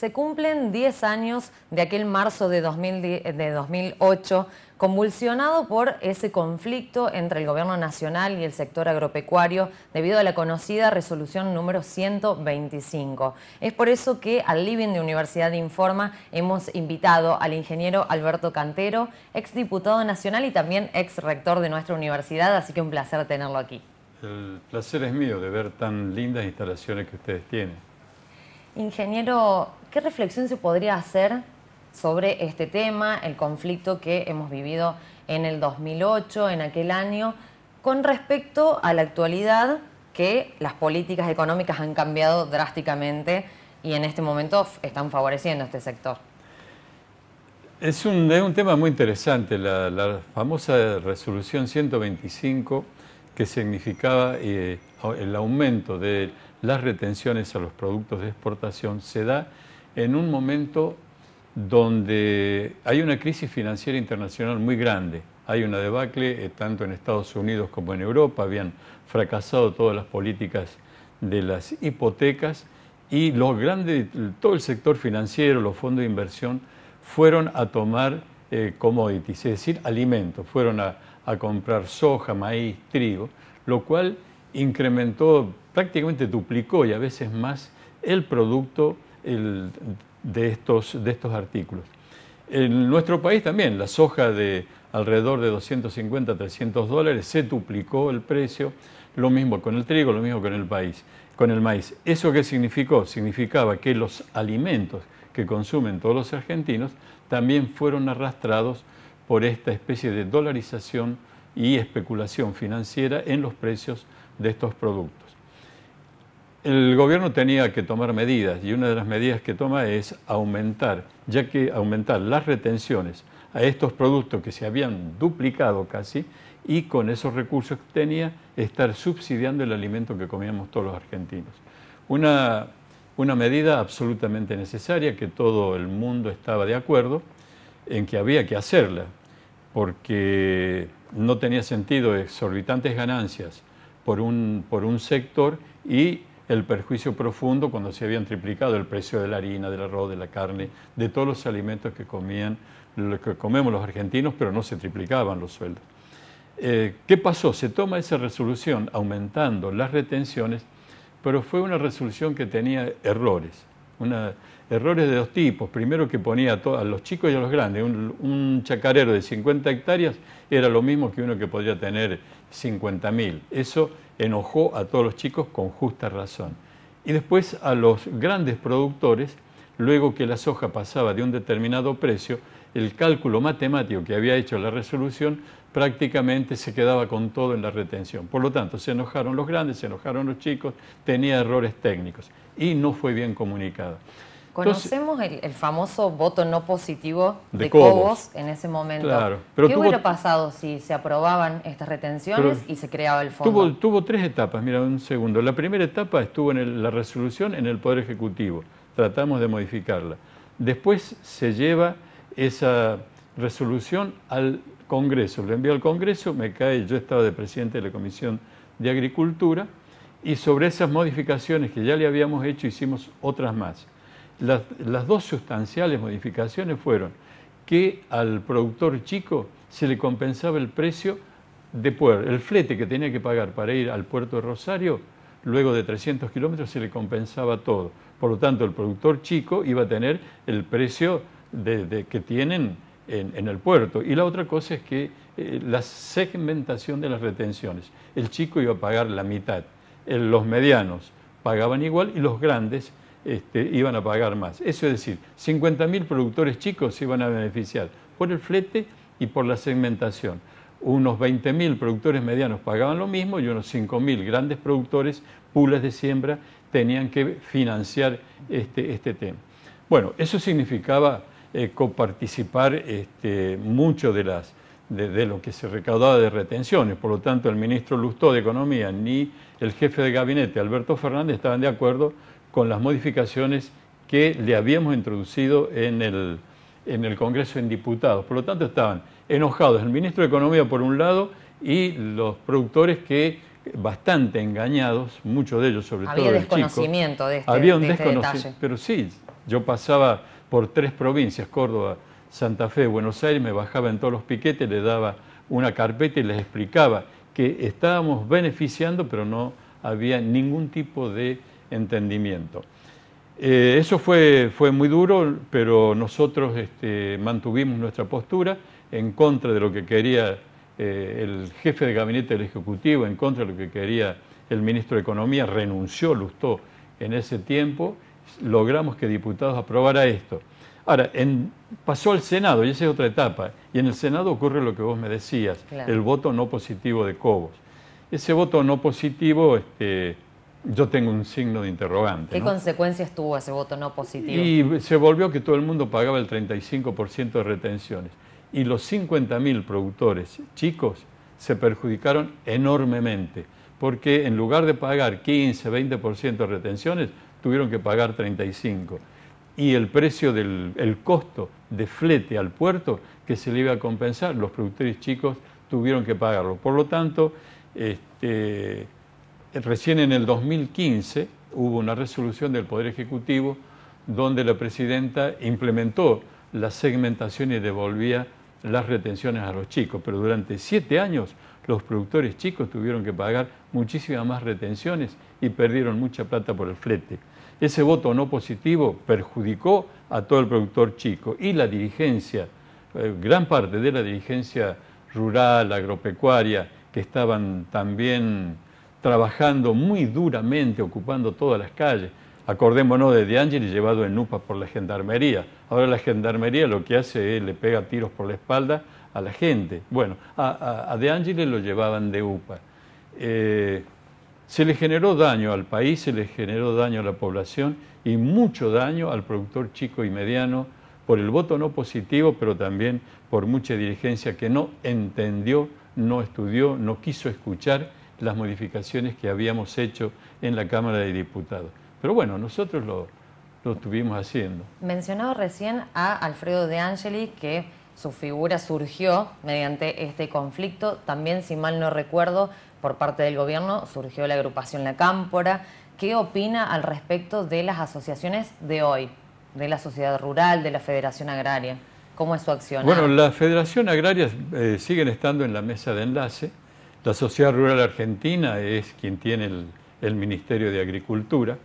se cumplen 10 años de aquel marzo de, 2008 convulsionado por ese conflicto entre el gobierno nacional y el sector agropecuario debido a la conocida resolución número 125. Es por eso que al Living de Universidad Informa hemos invitado al ingeniero Alberto Cantero, exdiputado nacional y también ex rector de nuestra universidad, así que un placer tenerlo aquí. El placer es mío de ver tan lindas instalaciones que ustedes tienen. Ingeniero, ¿Qué reflexión se podría hacer sobre este tema, el conflicto que hemos vivido en el 2008, en aquel año, con respecto a la actualidad que las políticas económicas han cambiado drásticamente y en este momento están favoreciendo a este sector? Es un, tema muy interesante, la, famosa resolución 125 que significaba eh, el aumento de las retenciones a los productos de exportación se da en un momento donde hay una crisis financiera internacional muy grande. Hay una debacle eh, tanto en Estados Unidos como en Europa. Habían fracasado todas las políticas de las hipotecas y grandes, todo el sector financiero, los fondos de inversión, fueron a tomar eh, commodities, es decir, alimentos. Fueron a comprar soja, maíz, trigo, lo cual incrementó, prácticamente duplicó y a veces más el producto de, estos, artículos. En nuestro país también la soja de alrededor de 250 300 dólares se duplicó el precio, lo mismo con el trigo, lo mismo con el país, con el maíz. ¿Eso qué significó? Significaba que los alimentos que consumen todos los argentinos también fueron arrastrados por esta especie de dolarización y especulación financiera en los precios de estos productos el gobierno tenía que tomar medidas y una de las medidas que toma es aumentar, ya que aumentar las retenciones a estos productos que se habían duplicado casi y con esos recursos que tenía estar subsidiando el alimento que comíamos todos los argentinos. Una, una medida absolutamente necesaria que todo el mundo estaba de acuerdo en que había que hacerla, porque no tenía sentido exorbitantes ganancias por un, por un sector y el perjuicio profundo cuando se habían triplicado el precio de la harina, del arroz, de la carne, de todos los alimentos que comían, lo que comemos los argentinos, pero no se triplicaban los sueldos. Eh, ¿Qué pasó? Se toma esa resolución aumentando las retenciones, pero fue una resolución que tenía errores errores de dos tipos. Primero que ponía a, todos, los chicos y a los grandes. Un, un, chacarero de 50 hectáreas era lo mismo que uno que podría tener 50.000. Eso enojó a todos los chicos con justa razón. Y después a los grandes productores luego que la soja pasaba de un determinado precio, el cálculo matemático que había hecho la resolución prácticamente se quedaba con todo en la retención. Por lo tanto, se enojaron los grandes, se enojaron los chicos, tenía errores técnicos y no fue bien comunicada. Conocemos el, famoso voto no positivo de, Cobos. en ese momento. ¿Qué hubiera pasado si se aprobaban estas retenciones y se creaba el fondo? Tuvo, tres etapas, mira un segundo. La primera etapa estuvo en la resolución en el Poder Ejecutivo tratamos de modificarla. Después se lleva esa resolución al Congreso, lo envío al Congreso, me cae, yo estaba de presidente de la Comisión de Agricultura, y sobre esas modificaciones que ya le habíamos hecho hicimos otras más. Las, las dos sustanciales modificaciones fueron que al productor chico se le compensaba el precio de puerto, el flete que tenía que pagar para ir al puerto de Rosario, luego de 300 kilómetros se le compensaba todo por lo tanto, el productor chico iba a tener el precio que tienen en, el puerto. Y la otra cosa es que eh, la segmentación de las retenciones. El chico iba a pagar la mitad, los medianos pagaban igual y los grandes este, iban a pagar más. Eso es decir, 50.000 productores chicos iban a beneficiar por el flete y por la segmentación. Unos 20.000 productores medianos pagaban lo mismo y unos 5.000 grandes productores, pulas de siembra, tenían que financiar este, este, tema. Bueno, eso significaba eh, coparticipar este, mucho de, las, de, lo que se recaudaba de retenciones. Por lo tanto, el ministro Lustó de Economía ni el jefe de gabinete, Alberto Fernández, estaban de acuerdo con las modificaciones que le habíamos introducido en el, en el Congreso en diputados. Por lo tanto, estaban enojados el ministro de Economía por un lado y los productores que bastante engañados, muchos de ellos sobre todo. Había desconocimiento de este- Había un de este Pero sí, yo pasaba por tres provincias, Córdoba, Santa Fe, Buenos Aires, me bajaba en todos los piquetes, le daba una carpeta y les explicaba que estábamos beneficiando, pero no había ningún tipo de entendimiento. Eh, eso fue, fue muy duro, pero nosotros este, mantuvimos nuestra postura en contra de lo que quería eh, el jefe de gabinete del Ejecutivo, en contra de lo que quería el ministro de Economía, renunció Lustó en ese tiempo, logramos que diputados aprobara esto. Ahora, pasó al Senado, y esa es otra etapa, y en el Senado ocurre lo que vos me decías, el voto no positivo de Cobos. Ese voto no positivo, este, yo tengo un signo de interrogante. ¿Qué consecuencias tuvo ese voto no positivo? Y se volvió que todo el mundo pagaba el 35% de retenciones y los 50.000 productores chicos se perjudicaron enormemente, porque en lugar de pagar 15, 20% de retenciones, tuvieron que pagar 35. Y el precio del costo de flete al puerto que se le iba a compensar, los productores chicos tuvieron que pagarlo. Por lo tanto, este, recién en el 2015 hubo una resolución del Poder Ejecutivo donde la presidenta implementó la segmentación y devolvía las retenciones a los chicos, pero durante siete años los productores chicos tuvieron que pagar muchísimas más retenciones y perdieron mucha plata por el flete. Ese voto no positivo perjudicó a todo el productor chico y la dirigencia, eh, gran parte de la dirigencia rural, agropecuaria, que estaban también trabajando muy duramente, ocupando todas las calles. Acordémonos de De Angeli llevado en UPA por la gendarmería. Ahora la gendarmería lo que hace es le pega tiros por la espalda a la gente. Bueno, a, De Angeli lo llevaban de UPA. Eh, se le generó daño al país, se le generó daño a la población y mucho daño al productor chico y mediano por el voto no positivo, pero también por mucha dirigencia que no entendió, no estudió, no quiso escuchar las modificaciones que habíamos hecho en la Cámara de Diputados. Pero bueno, nosotros lo, estuvimos haciendo. Mencionado recién a Alfredo De Angeli que su figura surgió mediante este conflicto. También, si mal no recuerdo, por parte del gobierno surgió la agrupación La Cámpora. ¿Qué opina al respecto de las asociaciones de hoy, de la sociedad rural, de la Federación Agraria? ¿Cómo es su acción? Bueno, la Federación Agraria sigue eh, siguen estando en la mesa de enlace. La Sociedad Rural Argentina es quien tiene el Ministerio de Agricultura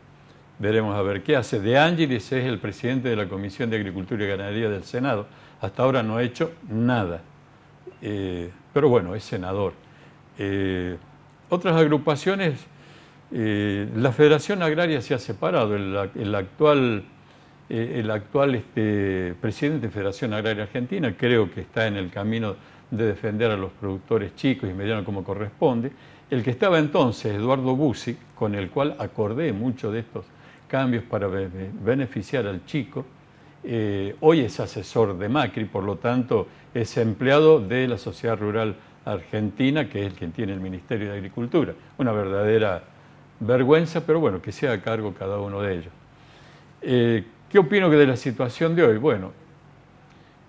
Veremos a ver qué hace. De Ángeles es el presidente de la Comisión de Agricultura y Ganadería del Senado. Hasta ahora no ha hecho nada. Eh, pero bueno, es senador. Eh, otras agrupaciones, eh, la Federación Agraria se ha separado. El, actual, el actual este, presidente de Federación Agraria Argentina creo que está en el camino de defender a los productores chicos y medianos como corresponde. El que estaba entonces, Eduardo Bussi, con el cual acordé muchos de estos cambios para beneficiar al chico. Eh, hoy es asesor de Macri, por lo tanto es empleado de la Sociedad Rural Argentina, que es el quien tiene el Ministerio de Agricultura. Una verdadera vergüenza, pero bueno, que sea a cargo cada uno de ellos. Eh, ¿Qué opino de la situación de hoy? Bueno,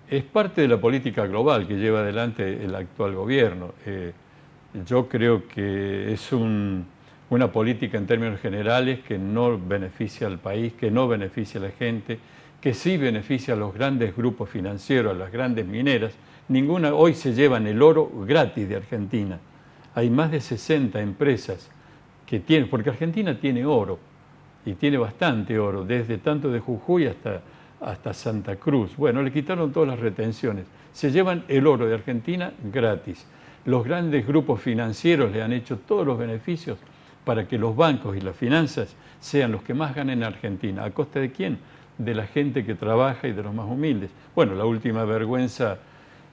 es parte de la política global que lleva adelante el actual gobierno. Eh, yo creo que es un una política en términos generales que no beneficia al país, que no beneficia a la gente, que sí beneficia a los grandes grupos financieros, a las grandes mineras. Ninguna hoy se llevan el oro gratis de Argentina. Hay más de 60 empresas que tienen, porque Argentina tiene oro y tiene bastante oro, desde tanto de Jujuy hasta, hasta Santa Cruz. Bueno, le quitaron todas las retenciones. Se llevan el oro de Argentina gratis. Los grandes grupos financieros le han hecho todos los beneficios para que los bancos y las finanzas sean los que más ganen en Argentina. ¿A costa de quién? De la gente que trabaja y de los más humildes. Bueno, la última vergüenza,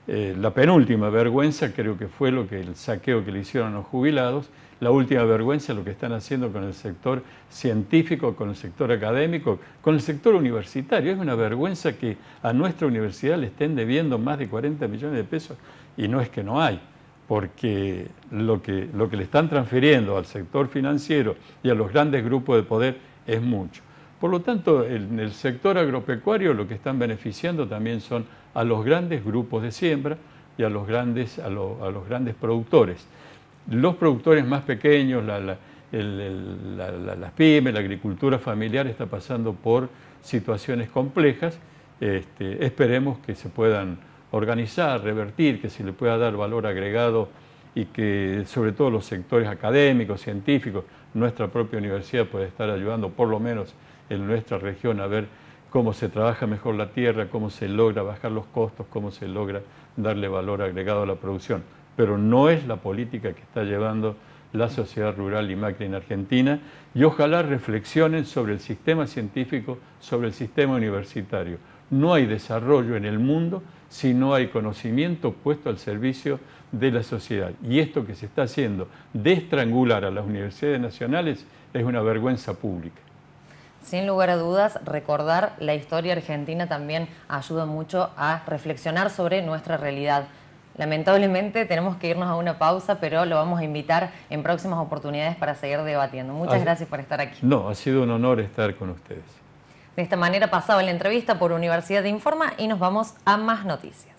eh, la penúltima vergüenza creo que fue lo que el saqueo que le hicieron a los jubilados, la última vergüenza lo que están haciendo con el sector científico, con el sector académico, con el sector universitario. Es una vergüenza que a nuestra universidad le estén debiendo más de 40 millones de pesos y no es que no hay porque lo que, lo que le están transfiriendo al sector financiero y a los grandes grupos de poder es mucho. Por lo tanto, en el sector agropecuario lo que están beneficiando también son a los grandes grupos de siembra y a los grandes, productores. Los productores más pequeños, las pymes, la agricultura familiar está pasando por situaciones complejas. Este, esperemos que se puedan organizar, revertir, que se le pueda dar valor agregado y que sobre todo los sectores académicos, científicos, nuestra propia universidad puede estar ayudando, por lo menos en nuestra región, a ver cómo se trabaja mejor la tierra, cómo se logra bajar los costos, cómo se logra darle valor agregado a la producción. Pero no es la política que está llevando la sociedad rural y macri en Argentina y ojalá reflexionen sobre el sistema científico, sobre el sistema universitario no hay desarrollo en el mundo si no hay conocimiento puesto al servicio de la sociedad. Y esto que se está haciendo de estrangular a las universidades nacionales es una vergüenza pública. Sin lugar a dudas, recordar la historia argentina también ayuda mucho a reflexionar sobre nuestra realidad. Lamentablemente tenemos que irnos a una pausa, pero lo vamos a invitar en próximas oportunidades para seguir debatiendo. Muchas gracias por estar aquí. No, ha sido un honor estar con ustedes. De esta manera pasaba la entrevista por Universidad de Informa y nos vamos a más noticias.